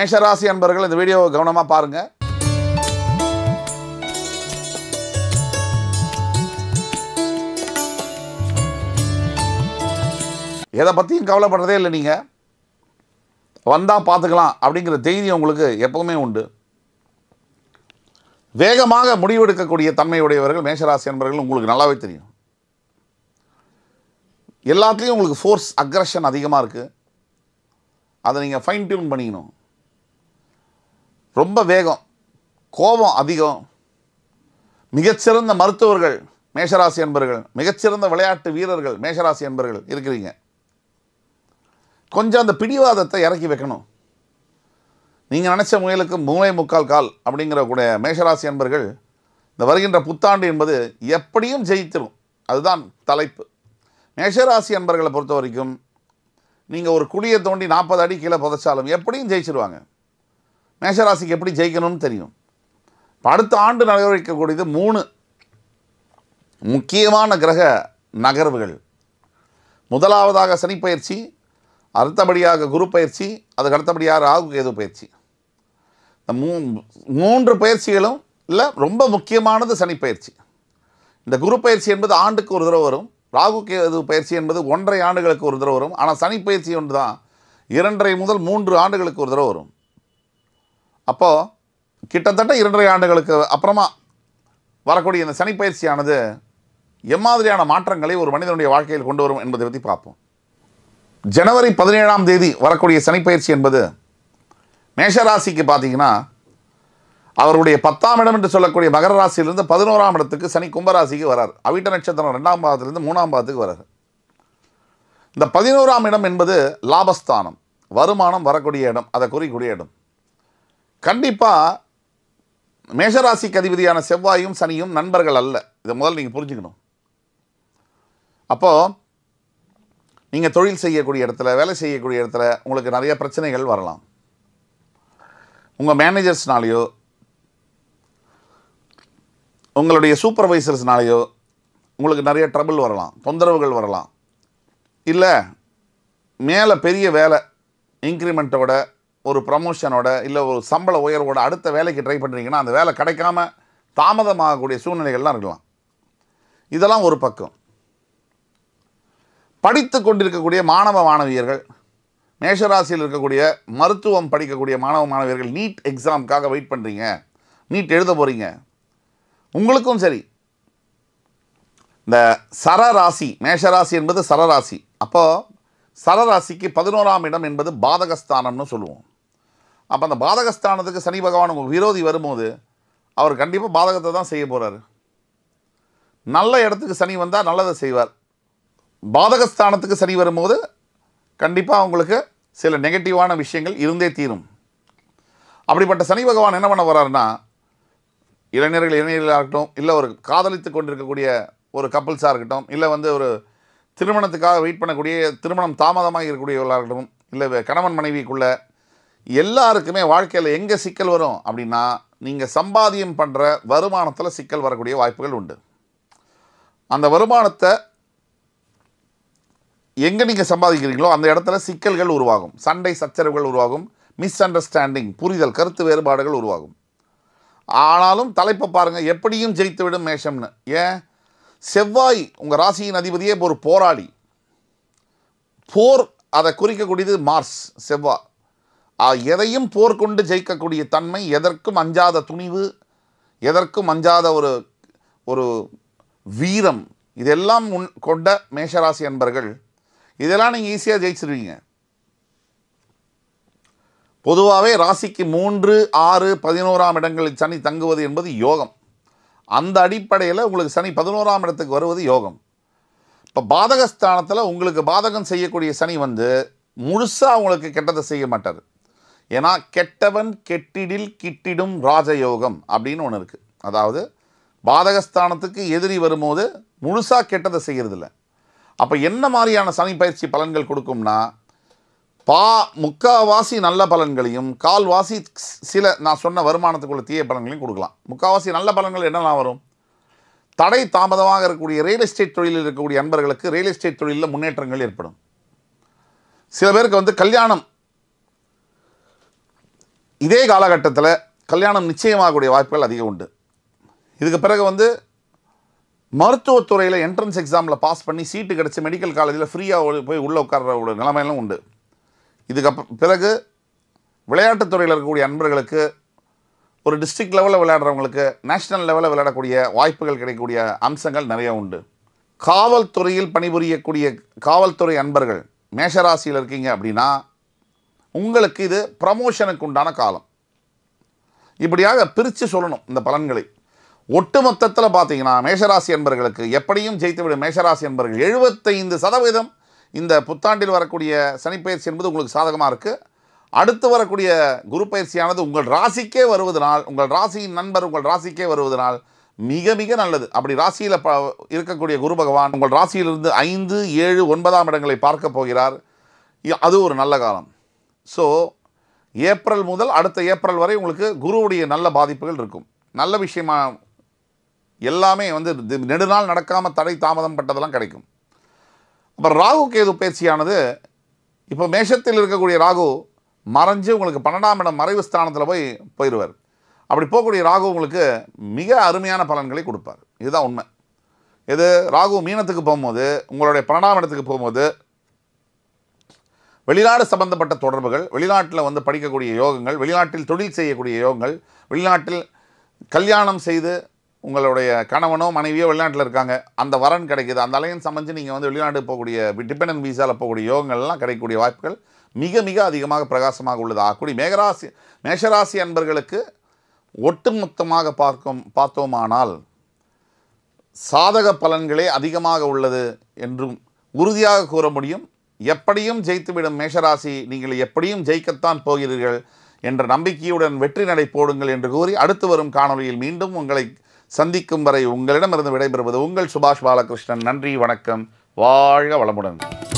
மேஷராசி அன்பர்கள் இந்த வீடியோவை கவனமாக பாருங்கள் எதை பற்றியும் கவலைப்படுறதே இல்லை நீங்கள் வந்தால் பார்த்துக்கலாம் அப்படிங்கிற தைரியம் உங்களுக்கு எப்போவுமே உண்டு வேகமாக முடிவெடுக்கக்கூடிய தன்மையுடையவர்கள் மேஷராசி அன்பர்கள் உங்களுக்கு நல்லாவே தெரியும் எல்லாத்துலேயும் உங்களுக்கு ஃபோர்ஸ் அக்ரஷன் அதிகமாக இருக்குது அதை நீங்கள் ஃபைன் டியூன் பண்ணிக்கணும் ரொம்ப வேகம் கோபம் அதிகம் மிகச்சிறந்த மருத்துவர்கள் மேஷராசி என்பர்கள் மிகச்சிறந்த விளையாட்டு வீரர்கள் மேஷராசி என்பர்கள் இருக்கிறீங்க கொஞ்சம் அந்த பிடிவாதத்தை இறக்கி வைக்கணும் நீங்கள் நினச்ச முயலுக்கு மூளை முக்கால் கால் அப்படிங்கிற கூட மேஷராசி என்பர்கள் இந்த வருகின்ற புத்தாண்டு என்பது எப்படியும் ஜெயித்திடும் அதுதான் தலைப்பு மேஷராசி என்பர்களை பொறுத்த வரைக்கும் நீங்கள் ஒரு குழியை தோண்டி நாற்பது அடி கீழே புதைச்சாலும் எப்படியும் ஜெயிச்சிருவாங்க மேஷராசிக்கு எப்படி ஜெயிக்கணும்னு தெரியும் அடுத்த ஆண்டு நகர்விக்கக்கூடியது மூணு முக்கியமான கிரக நகர்வுகள் முதலாவதாக சனி பயிற்சி அடுத்தபடியாக குரு பயிற்சி அதுக்கு அடுத்தபடியாக ராகு கேது பயிற்சி இந்த மூ மூன்று பயிற்சிகளும் இல்லை ரொம்ப முக்கியமானது சனி பயிற்சி இந்த குரு பயிற்சி என்பது ஆண்டுக்கு ஒரு தடவை வரும் ராகு கேது பயிற்சி என்பது ஒன்றரை ஆண்டுகளுக்கு ஒரு தடவை வரும் ஆனால் சனி பயிற்சி ஒன்று தான் இரண்டரை முதல் மூன்று ஆண்டுகளுக்கு ஒரு தடவை வரும் அப்போது கிட்டத்தட்ட இரண்டரை ஆண்டுகளுக்கு அப்புறமா வரக்கூடிய இந்த சனி பயிற்சியானது எம்மாதிரியான மாற்றங்களை ஒரு மனிதனுடைய வாழ்க்கையில் கொண்டு வரும் என்பதை பற்றி பார்ப்போம் ஜனவரி பதினேழாம் தேதி வரக்கூடிய சனிப்பயிற்சி என்பது மேஷராசிக்கு பார்த்தீங்கன்னா அவருடைய பத்தாம் இடம் என்று சொல்லக்கூடிய மகர ராசியிலிருந்து பதினோராம் இடத்துக்கு சனி கும்பராசிக்கு வரார் அவிட்ட நட்சத்திரம் ரெண்டாம் பாதத்திலிருந்து மூணாம் பாதத்துக்கு வரார் இந்த பதினோராம் இடம் என்பது லாபஸ்தானம் வருமானம் வரக்கூடிய இடம் அதை குறிக்கூடிய இடம் கண்டிப்பாக மேஷராசிக்கு அதிபதியான செவ்வாயும் சனியும் நண்பர்கள் அல்ல இதை முதல்ல நீங்கள் புரிஞ்சுக்கணும் அப்போது நீங்கள் தொழில் செய்யக்கூடிய இடத்துல வேலை செய்யக்கூடிய இடத்துல உங்களுக்கு நிறைய பிரச்சனைகள் வரலாம் உங்கள் மேனேஜர்ஸ்னாலேயோ உங்களுடைய சூப்பர்வைசர்ஸ்னாலேயோ உங்களுக்கு நிறைய ட்ரபிள் வரலாம் தொந்தரவுகள் வரலாம் இல்லை மேலே பெரிய வேலை இன்க்ரிமெண்ட்டோட ஒரு ப்ரமோஷனோட இல்லை ஒரு சம்பள உயர்வோட அடுத்த வேலைக்கு ட்ரை பண்ணுறீங்கன்னா அந்த வேலை கிடைக்காம தாமதமாகக்கூடிய சூழ்நிலைகள்லாம் இருக்கலாம் இதெல்லாம் ஒரு பக்கம் படித்து கொண்டிருக்கக்கூடிய மாணவ மாணவியர்கள் மேஷராசியில் இருக்கக்கூடிய மருத்துவம் படிக்கக்கூடிய மாணவ மாணவியர்கள் நீட் எக்ஸாமுக்காக வெயிட் பண்ணுறீங்க நீட் எழுத போகிறீங்க உங்களுக்கும் சரி இந்த சரராசி மேஷராசி என்பது சரராசி அப்போது சரராசிக்கு பதினோராம் இடம் என்பது பாதகஸ்தானம்னு சொல்லுவோம் அப்போ அந்த பாதகஸ்தானத்துக்கு சனி பகவான் உங்கள் விரோதி வரும்போது அவர் கண்டிப்பாக பாதகத்தை தான் செய்ய போகிறார் நல்ல இடத்துக்கு சனி வந்தால் நல்லதை செய்வார் பாதகஸ்தானத்துக்கு சனி வரும்போது கண்டிப்பாக அவங்களுக்கு சில நெகட்டிவான விஷயங்கள் இருந்தே தீரும் அப்படிப்பட்ட சனி பகவான் என்ன பண்ண வர்றாருன்னா இளைஞர்கள் இளைஞர்களாக இருக்கட்டும் இல்லை ஒரு காதலித்து கொண்டிருக்கக்கூடிய ஒரு கப்பல்ஸாக இருக்கட்டும் இல்லை வந்து ஒரு திருமணத்துக்காக வெயிட் பண்ணக்கூடிய திருமணம் தாமதமாக இருக்கக்கூடியவர்களாக இருக்கட்டும் இல்லை கணவன் மனைவிக்குள்ளே எல்லாருக்குமே வாழ்க்கையில் எங்கே சிக்கல் வரும் அப்படின்னா நீங்கள் சம்பாதியம் பண்ணுற வருமானத்தில் சிக்கல் வரக்கூடிய வாய்ப்புகள் உண்டு அந்த வருமானத்தை எங்கே நீங்கள் சம்பாதிக்கிறீங்களோ அந்த இடத்துல சிக்கல்கள் உருவாகும் சண்டை சச்சரவுகள் உருவாகும் மிஸ் அண்டர்ஸ்டாண்டிங் புரிதல் கருத்து வேறுபாடுகள் உருவாகும் ஆனாலும் தலைப்பை பாருங்கள் எப்படியும் ஜெயித்துவிடும் மேஷம்னு ஏன் செவ்வாய் உங்கள் ராசியின் அதிபதியே ஒரு போராளி போர் அதை குறிக்கக்கூடியது மார்ஸ் செவ்வாய் எதையும் போர்க்கொண்டு ஜெயிக்கக்கூடிய தன்மை எதற்கும் அஞ்சாத துணிவு எதற்கும் அஞ்சாத ஒரு ஒரு வீரம் இதெல்லாம் உன் கொண்ட மேஷராசி அன்பர்கள் இதெல்லாம் நீங்கள் ஈஸியாக ஜெயிச்சிருவீங்க பொதுவாகவே ராசிக்கு மூன்று ஆறு பதினோராம் இடங்களில் சனி தங்குவது என்பது யோகம் அந்த அடிப்படையில் உங்களுக்கு சனி பதினோராம் இடத்துக்கு வருவது யோகம் இப்போ பாதகஸ்தானத்தில் உங்களுக்கு பாதகம் செய்யக்கூடிய சனி வந்து முழுசாக உங்களுக்கு கெட்டதை செய்ய மாட்டார் ஏன்னா கெட்டவன் கெட்டிடில் கிட்டிடும் ராஜயோகம் அப்படின்னு ஒன்று இருக்குது அதாவது பாதகஸ்தானத்துக்கு எதிரி வரும்போது முழுசாக கெட்டதை செய்கிறதில்ல அப்போ என்ன மாதிரியான சனி பயிற்சி பலன்கள் கொடுக்கும்னா பா முக்காவாசி நல்ல பலன்களையும் கால்வாசி சில நான் சொன்ன வருமானத்துக்குள்ள தீய பலன்களையும் கொடுக்கலாம் முக்காவாசி நல்ல பலன்கள் என்னெல்லாம் வரும் தடை தாமதமாக இருக்கக்கூடிய ரியல் எஸ்டேட் தொழிலில் இருக்கக்கூடிய அன்பர்களுக்கு ரியல் எஸ்டேட் தொழிலில் முன்னேற்றங்கள் ஏற்படும் சில பேருக்கு வந்து கல்யாணம் இதே காலகட்டத்தில் கல்யாணம் நிச்சயமாகக்கூடிய வாய்ப்புகள் அதிகம் உண்டு இதுக்கு பிறகு வந்து மருத்துவத்துறையில் என்ட்ரன்ஸ் எக்ஸாமில் பாஸ் பண்ணி சீட்டு கிடச்சி மெடிக்கல் காலேஜில் ஃப்ரீயாக போய் உள்ளே உட்கார்ற ஒரு நிலைமையெல்லாம் உண்டு இதுக்கப்ப பிறகு விளையாட்டுத்துறையில் இருக்கக்கூடிய அன்பர்களுக்கு ஒரு டிஸ்ட்ரிக்ட் லெவலில் விளையாடுறவங்களுக்கு நேஷ்னல் லெவலில் விளையாடக்கூடிய வாய்ப்புகள் கிடைக்கக்கூடிய அம்சங்கள் நிறையா உண்டு காவல்துறையில் பணிபுரியக்கூடிய காவல்துறை அன்பர்கள் மேஷராசியில் இருக்கீங்க அப்படின்னா உங்களுக்கு இது ப்ரமோஷனுக்கு உண்டான காலம் இப்படியாக பிரித்து சொல்லணும் இந்த பலன்களை ஒட்டுமொத்தத்தில் பார்த்தீங்கன்னா மேஷராசி என்பர்களுக்கு எப்படியும் ஜெயித்துவிடும் மேஷராசி என்பர்கள் எழுபத்தைந்து சதவீதம் இந்த புத்தாண்டில் வரக்கூடிய சனிப்பயிற்சி என்பது உங்களுக்கு சாதகமாக இருக்குது அடுத்து வரக்கூடிய குரு பயிற்சியானது உங்கள் ராசிக்கே வருவதனால் உங்கள் ராசியின் நண்பர் உங்கள் ராசிக்கே வருவதனால் மிக மிக நல்லது அப்படி ராசியில் ப இருக்கக்கூடிய குரு பகவான் உங்கள் ராசியிலிருந்து ஐந்து ஏழு ஒன்பதாம் இடங்களை பார்க்க போகிறார் அது ஒரு நல்ல காலம் ஸோ ஏப்ரல் முதல் அடுத்த ஏப்ரல் வரை உங்களுக்கு குருவுடைய நல்ல பாதிப்புகள் இருக்கும் நல்ல விஷயமா எல்லாமே வந்து நெடுநாள் நடக்காமல் தடை தாமதம் பட்டதெல்லாம் கிடைக்கும் அப்புறம் ராகு கேது பேச்சியானது இப்போ மேஷத்தில் இருக்கக்கூடிய ராகு மறைஞ்சு உங்களுக்கு பன்னெண்டாம் இடம் மறைவு ஸ்தானத்தில் போய் போயிடுவார் அப்படி போகக்கூடிய ராகு உங்களுக்கு மிக அருமையான பலன்களை கொடுப்பார் இதுதான் உண்மை இது ராகு மீனத்துக்கு போகும்போது உங்களுடைய பன்னெண்டாம் இடத்துக்கு போகும்போது வெளிநாடு சம்பந்தப்பட்ட தொடர்புகள் வெளிநாட்டில் வந்து படிக்கக்கூடிய யோகங்கள் வெளிநாட்டில் தொழில் செய்யக்கூடிய யோகங்கள் வெளிநாட்டில் கல்யாணம் செய்து உங்களுடைய கணவனோ மனைவியோ வெளிநாட்டில் இருக்காங்க அந்த வரன் கிடைக்கிது அந்த அலையன் அமைஞ்சு நீங்கள் வந்து வெளிநாட்டுக்கு போகக்கூடிய டிபெண்டன்ட் வீசாவில் போகக்கூடிய யோகங்கள்லாம் கிடைக்கக்கூடிய வாய்ப்புகள் மிக மிக அதிகமாக பிரகாசமாக உள்ளது ஆகக்கூடிய மேகராசி மேஷராசி அன்பர்களுக்கு ஒட்டுமொத்தமாக பார்க்கும் பார்த்தோமானால் சாதக பலன்களே அதிகமாக உள்ளது என்றும் உறுதியாக கூற முடியும் எப்படியும் ஜெயித்துவிடும் மேஷராசி நீங்கள் எப்படியும் ஜெயிக்கத்தான் போகிறீர்கள் என்ற நம்பிக்கையுடன் வெற்றி நடை போடுங்கள் என்று கூறி அடுத்து வரும் காணொலியில் மீண்டும் உங்களை சந்திக்கும் வரை உங்களிடமிருந்து விடைபெறுவது உங்கள் சுபாஷ் பாலகிருஷ்ணன் நன்றி வணக்கம் வாழ்க வளமுடன்